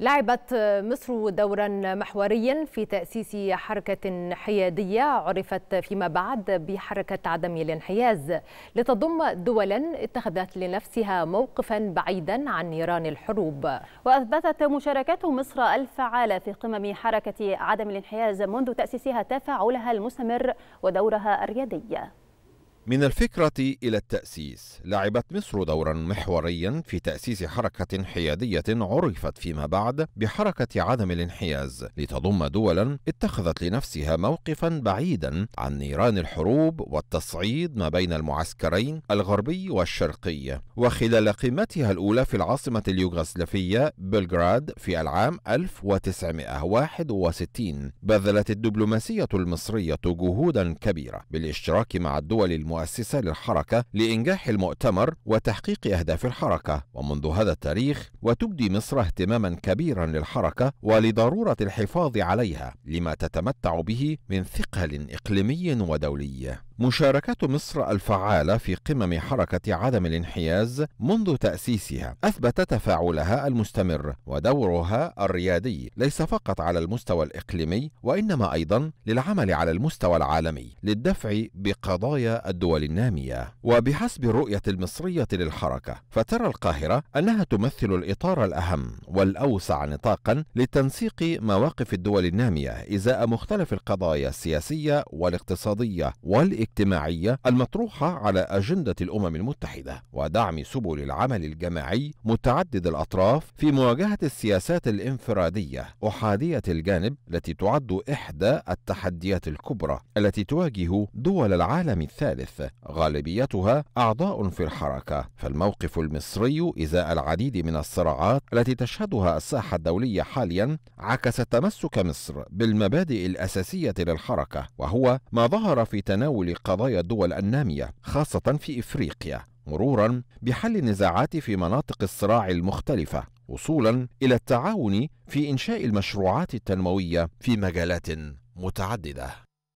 لعبت مصر دورا محوريا في تأسيس حركة حيادية عرفت فيما بعد بحركة عدم الانحياز لتضم دولا اتخذت لنفسها موقفا بعيدا عن نيران الحروب وأثبتت مشاركة مصر الفعالة في قمم حركة عدم الانحياز منذ تأسيسها تفاعلها المستمر ودورها الريادي من الفكرة إلى التأسيس لعبت مصر دورا محوريا في تأسيس حركة حيادية عرفت فيما بعد بحركة عدم الانحياز لتضم دولا اتخذت لنفسها موقفا بعيدا عن نيران الحروب والتصعيد ما بين المعسكرين الغربي والشرقي وخلال قمتها الأولى في العاصمة اليوغسلافية بلغراد في العام 1961 بذلت الدبلوماسية المصرية جهودا كبيرة بالاشتراك مع الدول المؤسسة المؤسسة للحركة لإنجاح المؤتمر وتحقيق أهداف الحركة ومنذ هذا التاريخ وتبدي مصر اهتماما كبيرا للحركة ولضرورة الحفاظ عليها لما تتمتع به من ثقل إقليمي ودولي مشاركة مصر الفعالة في قمم حركة عدم الانحياز منذ تأسيسها أثبت تفاعلها المستمر ودورها الريادي ليس فقط على المستوى الإقليمي وإنما أيضا للعمل على المستوى العالمي للدفع بقضايا الدول الدول النامية وبحسب الرؤية المصرية للحركة فترى القاهرة أنها تمثل الإطار الأهم والأوسع نطاقا لتنسيق مواقف الدول النامية إزاء مختلف القضايا السياسية والاقتصادية والاجتماعية المطروحة على أجندة الأمم المتحدة ودعم سبل العمل الجماعي متعدد الأطراف في مواجهة السياسات الانفرادية أحادية الجانب التي تعد إحدى التحديات الكبرى التي تواجه دول العالم الثالث غالبيتها أعضاء في الحركة فالموقف المصري إزاء العديد من الصراعات التي تشهدها الساحة الدولية حاليا عكس تمسك مصر بالمبادئ الأساسية للحركة وهو ما ظهر في تناول قضايا الدول النامية خاصة في إفريقيا مرورا بحل النزاعات في مناطق الصراع المختلفة وصولا إلى التعاون في إنشاء المشروعات التنموية في مجالات متعددة